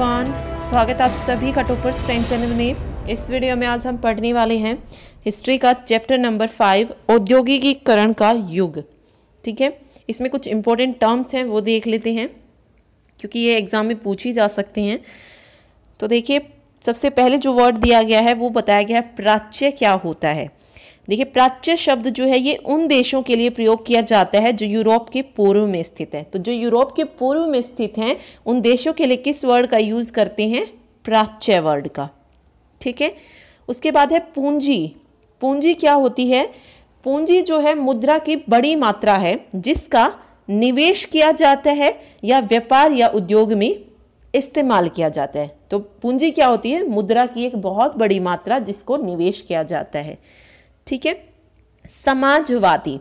Everyone स्वागत आप सभी का टोपर स्ट्रेंथ चैनल में इस वीडियो में आज हम पढ़ने वाले हैं हिस्ट्री का चैप्टर नंबर फाइव औद्योगिकीकरण का युग ठीक है इसमें कुछ इंपॉर्टेंट टर्म्स हैं वो देख लेते हैं क्योंकि ये एग्ज़ाम में पूछी जा सकते हैं तो देखिए सबसे पहले जो वर्ड दिया गया है वो बताया गया है प्राच्य क्या होता है देखिए प्राच्य शब्द जो है ये उन देशों के लिए प्रयोग किया जाता है जो यूरोप के पूर्व में स्थित है तो जो यूरोप के पूर्व में स्थित हैं उन देशों के लिए किस वर्ड का यूज़ करते हैं प्राच्य वर्ड का ठीक है उसके बाद है पूंजी पूंजी क्या होती है पूंजी जो है मुद्रा की बड़ी मात्रा है जिसका निवेश किया जाता है या व्यापार या उद्योग में इस्तेमाल किया जाता है तो पूंजी क्या होती है मुद्रा की एक बहुत बड़ी मात्रा जिसको निवेश किया जाता है ठीक है समाजवादी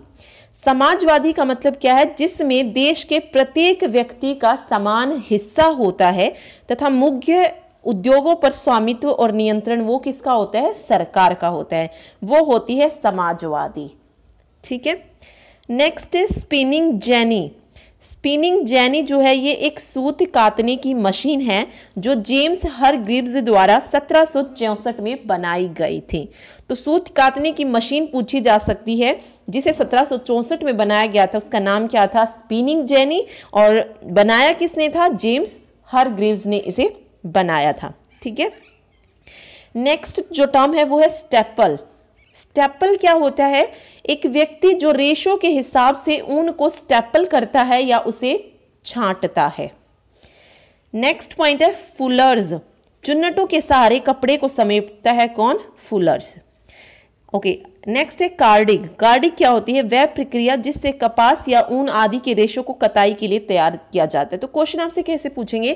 समाजवादी का मतलब क्या है जिसमें देश के प्रत्येक व्यक्ति का समान हिस्सा होता है तथा मुख्य उद्योगों पर स्वामित्व और नियंत्रण वो किसका होता है सरकार का होता है वो होती है समाजवादी ठीक है next is spinning Jenny spinning Jenny जो है ये एक सूत कातने की मशीन है जो जेम्स हर ग्रिब्स द्वारा सत्रह में बनाई गई थी तो सूत कातने की मशीन पूछी जा सकती है जिसे सत्रह में बनाया गया था उसका नाम क्या था स्पिनिंग जैनी और बनाया किसने था जेम्स हर ग्रीव्स ने इसे बनाया था ठीक है नेक्स्ट जो टर्म है वो है स्टेपल स्टेपल क्या होता है एक व्यक्ति जो रेशो के हिसाब से ऊन को स्टेपल करता है या उसे छांटता है नेक्स्ट पॉइंट है फुलर्स चुन्नटों के सहारे कपड़े को समेटता है कौन फुलर्स ओके okay, नेक्स्ट है कार्डिंग कार्डिंग क्या होती है वह प्रक्रिया जिससे कपास या ऊन आदि के रेशों को कताई के लिए तैयार किया जाता है तो क्वेश्चन आपसे कैसे पूछेंगे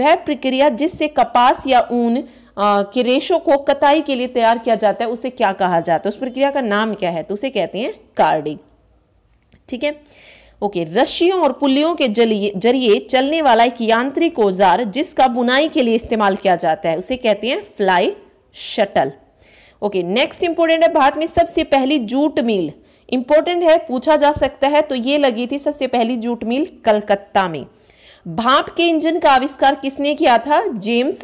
वह प्रक्रिया जिससे कपास या ऊन के रेशों को कताई के लिए तैयार किया जाता है उसे क्या कहा जाता है उस प्रक्रिया का नाम क्या है तो उसे कहते हैं कार्डिंग ठीक है ओके रशियों और पुलियों के जरिए चलने वाला एक यांत्रिक औजार जिसका बुनाई के लिए इस्तेमाल किया जाता है उसे कहते हैं fly shuttle okay next important है भारत में सबसे पहली जूट मिल इंपोर्टेंट है पूछा जा सकता है तो ये लगी थी सबसे पहली जूट मिल कलकत्ता में भाप के इंजन का आविष्कार किसने किया था जेम्स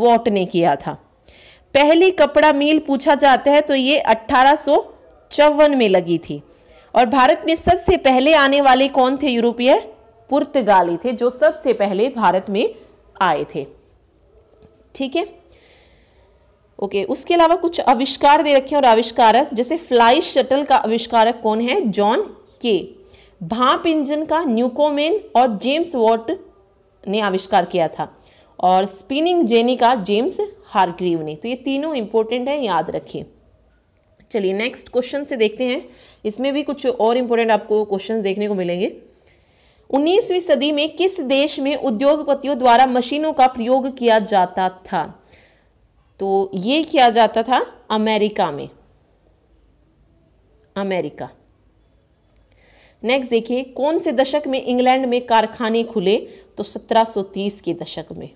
वॉट ने किया था पहली कपड़ा मिल पूछा जाता है तो ये अट्ठारह में लगी थी और भारत में सबसे पहले आने वाले कौन थे यूरोपीय पुर्तगाली थे जो सबसे पहले भारत में आए थे ठीक है ओके okay, उसके अलावा कुछ आविष्कार दे रखे और आविष्कारक जैसे फ्लाई शटल का आविष्कारक कौन है जॉन के भाप इंजन का न्यूकोमेन और जेम्स वॉट ने आविष्कार किया था और स्पिनिंग जेनी का जेम्स हारग्रीव ने तो ये तीनों इंपॉर्टेंट है याद रखिए चलिए नेक्स्ट क्वेश्चन से देखते हैं इसमें भी कुछ और इम्पोर्टेंट आपको क्वेश्चन देखने को मिलेंगे 19वीं सदी में किस देश में उद्योगपतियों द्वारा मशीनों का प्रयोग किया जाता था तो ये किया जाता था अमेरिका में अमेरिका नेक्स्ट देखिए कौन से दशक में इंग्लैंड में कारखाने खुले तो 1730 के दशक में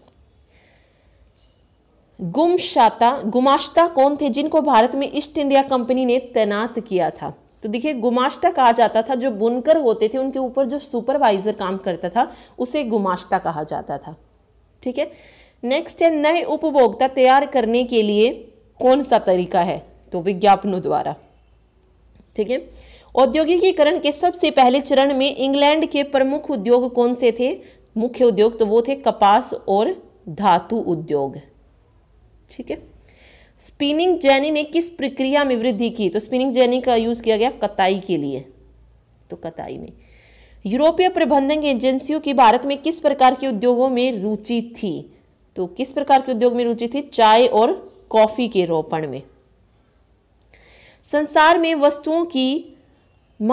गुमशाता गुमाश्ता कौन थे जिनको भारत में ईस्ट इंडिया कंपनी ने तैनात किया था तो देखिए गुमाश्ता कहा जाता था जो बुनकर होते थे उनके ऊपर जो सुपरवाइजर काम करता था उसे गुमाश्ता कहा जाता था ठीक है नेक्स्ट है नए उपभोक्ता तैयार करने के लिए कौन सा तरीका है तो विज्ञापनों द्वारा ठीक है औद्योगिकीकरण के सबसे पहले चरण में इंग्लैंड के प्रमुख उद्योग कौन से थे मुख्य उद्योग तो वो थे कपास और धातु उद्योग ठीक है स्पिनिंग जैनी ने किस प्रक्रिया में वृद्धि की तो स्पिनिंग जैनी का यूज़ किया गया कताई के लिए तो कताई में यूरोपीय प्रबंधन एजेंसियों की भारत में किस प्रकार के उद्योगों में रुचि थी तो किस प्रकार के उद्योग में रुचि थी चाय और कॉफी के रोपण में संसार में वस्तुओं की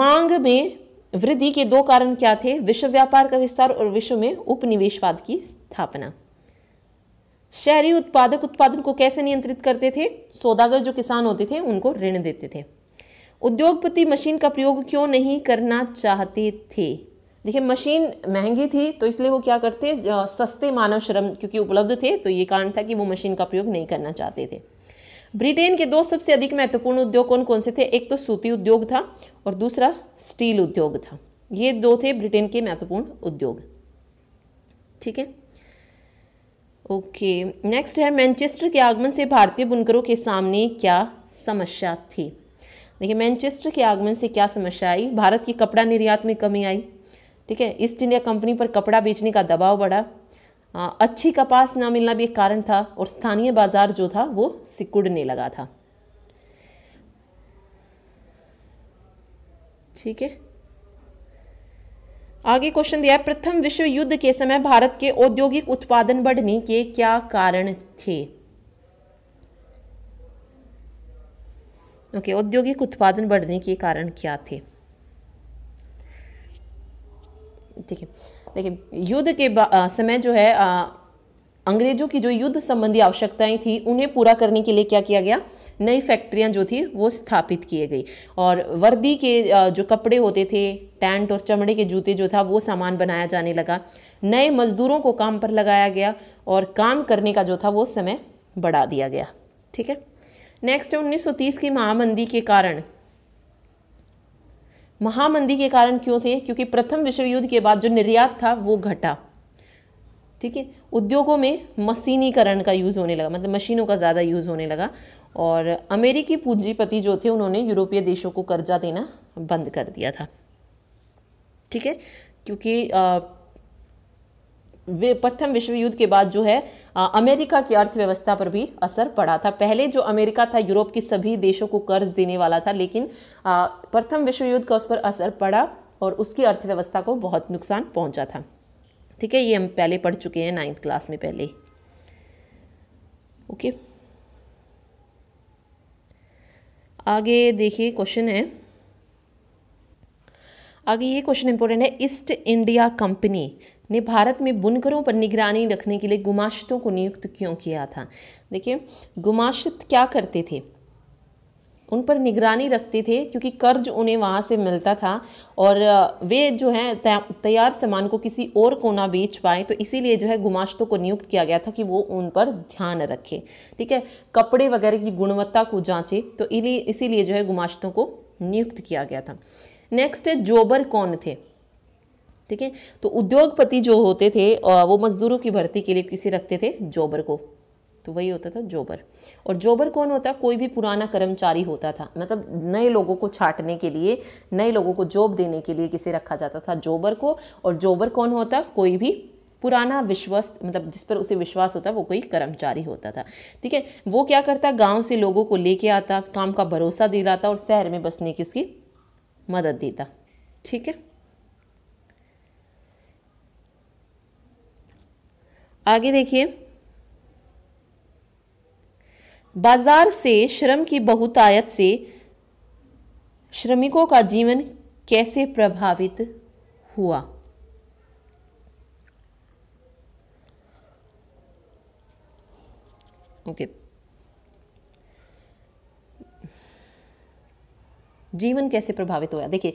मांग में वृद्धि के दो कारण क्या थे विश्व व्यापार का विस्तार और विश्व में उपनिवेशवाद की स्थापना शहरी उत्पादक उत्पादन को कैसे नियंत्रित करते थे सौदागर जो किसान होते थे उनको ऋण देते थे उद्योगपति मशीन का प्रयोग क्यों नहीं करना चाहते थे देखिए मशीन महंगी थी तो इसलिए वो क्या करते सस्ते मानव श्रम क्योंकि उपलब्ध थे तो ये कारण था कि वो मशीन का प्रयोग नहीं करना चाहते थे ब्रिटेन के दो सबसे अधिक महत्वपूर्ण उद्योग कौन कौन से थे एक तो सूती उद्योग था और दूसरा स्टील उद्योग था ये दो थे ब्रिटेन के महत्वपूर्ण उद्योग ठीक है ओके नेक्स्ट है मैनचेस्टर के आगमन से भारतीय बुनकरों के सामने क्या समस्या थी देखिए मैनचेस्टर के आगमन से क्या समस्या आई भारत की कपड़ा निर्यात में कमी आई ठीक है ईस्ट इंडिया कंपनी पर कपड़ा बेचने का दबाव बढ़ा अच्छी कपास ना मिलना भी एक कारण था और स्थानीय बाजार जो था वो सिकुड़ने लगा था ठीक है आगे क्वेश्चन दिया प्रथम विश्व युद्ध के समय भारत के औद्योगिक उत्पादन बढ़ने के क्या कारण थे ओके okay, औद्योगिक उत्पादन बढ़ने के कारण क्या थे ठीक है देखिए युद्ध के समय जो है अंग्रेजों की जो युद्ध संबंधी आवश्यकताएं थी उन्हें पूरा करने के लिए क्या किया गया नई फैक्ट्रियां जो थी वो स्थापित किए गई और वर्दी के जो कपड़े होते थे टेंट और चमड़े के जूते जो था वो सामान बनाया जाने लगा नए मजदूरों को काम पर लगाया गया और काम करने का जो था वो समय बढ़ा दिया गया ठीक है नेक्स्ट है 1930 की महामंदी के कारण महामंदी के कारण क्यों थे क्योंकि प्रथम विश्व युद्ध के बाद जो निर्यात था वो घटा ठीक है उद्योगों में मशीनीकरण का यूज़ होने लगा मतलब मशीनों का ज़्यादा यूज़ होने लगा और अमेरिकी पूंजीपति जो थे उन्होंने यूरोपीय देशों को कर्जा देना बंद कर दिया था ठीक है क्योंकि वे प्रथम विश्व युद्ध के बाद जो है आ, अमेरिका की अर्थव्यवस्था पर भी असर पड़ा था पहले जो अमेरिका था यूरोप के सभी देशों को कर्ज देने वाला था लेकिन प्रथम विश्व युद्ध का उस पर असर पड़ा और उसकी अर्थव्यवस्था को बहुत नुकसान पहुंचा था ठीक है ये हम पहले पढ़ चुके हैं नाइन्थ क्लास में पहले ओके आगे देखिए क्वेश्चन है आगे ये क्वेश्चन इंपॉर्टेंट है ईस्ट इंडिया कंपनी ने भारत में बुनकरों पर निगरानी रखने के लिए गुमाश्तों को नियुक्त क्यों किया था देखिए गुमाश्त क्या करते थे उन पर निगरानी रखते थे क्योंकि कर्ज उन्हें वहाँ से मिलता था और वे जो हैं तैयार सामान को किसी और को ना बेच पाए तो इसीलिए जो है गुमाश्तों को नियुक्त किया गया था कि वो उन पर ध्यान रखें ठीक है कपड़े वगैरह की गुणवत्ता को जांचे तो इसीलिए जो है गुमाश्तों को नियुक्त किया गया था नेक्स्ट है जोबर कौन थे ठीक है तो उद्योगपति जो होते थे वो मजदूरों की भर्ती के लिए किसे रखते थे जोबर को तो वही होता था जोबर और जोबर कौन होता कोई भी पुराना कर्मचारी होता था मतलब नए लोगों को छाटने के लिए नए लोगों को जॉब देने के लिए किसे रखा जाता था जोबर को और जोबर कौन होता कोई भी पुराना विश्वस्त मतलब जिस पर उसे विश्वास होता वो कोई कर्मचारी होता था ठीक है वो क्या करता गांव से लोगों को लेके आता काम का भरोसा दिलाता और शहर में बसने की उसकी मदद देता ठीक है आगे देखिए बाजार से श्रम की बहुतायत से श्रमिकों का जीवन कैसे प्रभावित हुआ ओके okay. जीवन कैसे प्रभावित होया देखिए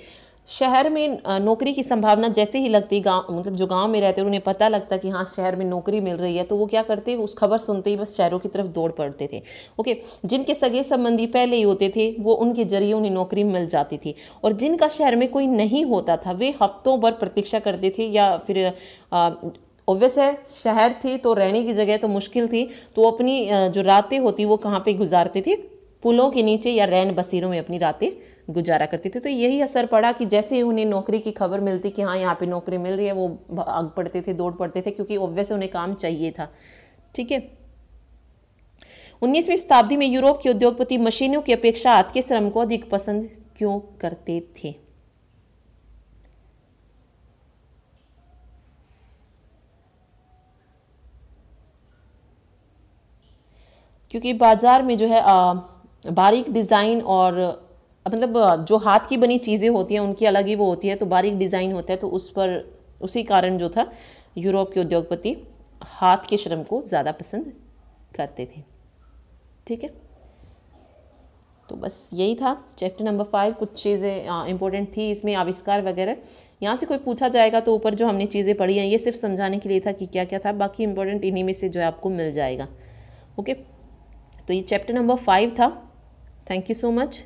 शहर में नौकरी की संभावना जैसे ही लगती गांव मतलब जो गांव में रहते उन्हें पता लगता कि हाँ शहर में नौकरी मिल रही है तो वो क्या करते उस खबर सुनते ही बस शहरों की तरफ दौड़ पड़ते थे ओके जिनके सगे संबंधी पहले ही होते थे वो उनके जरिए उन्हें नौकरी मिल जाती थी और जिनका शहर में कोई नहीं होता था वे हफ्तों भर प्रतीक्षा करते थे या फिर ओबियस है शहर थी तो रहने की जगह तो मुश्किल थी तो वो अपनी जो रातें होती वो कहाँ पर गुजारते थे पुलों के नीचे या रैन बसीरों में अपनी रातें गुजारा करती थी तो यही असर पड़ा कि जैसे ही उन्हें नौकरी की खबर मिलती कि हाँ यहाँ पे नौकरी मिल रही है वो आग पड़ते थे दौड़ पड़ते थे क्योंकि ऑब्वियस उन्हें काम चाहिए था ठीक है उन्नीसवीं शताब्दी में यूरोप के उद्योगपति मशीनों की अपेक्षा हाथ के श्रम को अधिक पसंद क्यों करते थे क्योंकि बाज़ार में जो है बारीक डिज़ाइन और मतलब जो हाथ की बनी चीज़ें होती हैं उनकी अलग ही वो होती है तो बारीक डिज़ाइन होता है तो उस पर उसी कारण जो था यूरोप के उद्योगपति हाथ के श्रम को ज़्यादा पसंद करते थे ठीक है तो बस यही था चैप्टर नंबर फाइव कुछ चीज़ें इंपॉर्टेंट थी इसमें आविष्कार वगैरह यहाँ से कोई पूछा जाएगा तो ऊपर जो हमने चीज़ें पढ़ी हैं ये सिर्फ समझाने के लिए था कि क्या क्या था बाकी इंपॉर्टेंट इन्हीं में से जो है आपको मिल जाएगा ओके तो ये चैप्टर नंबर फाइव था थैंक यू सो मच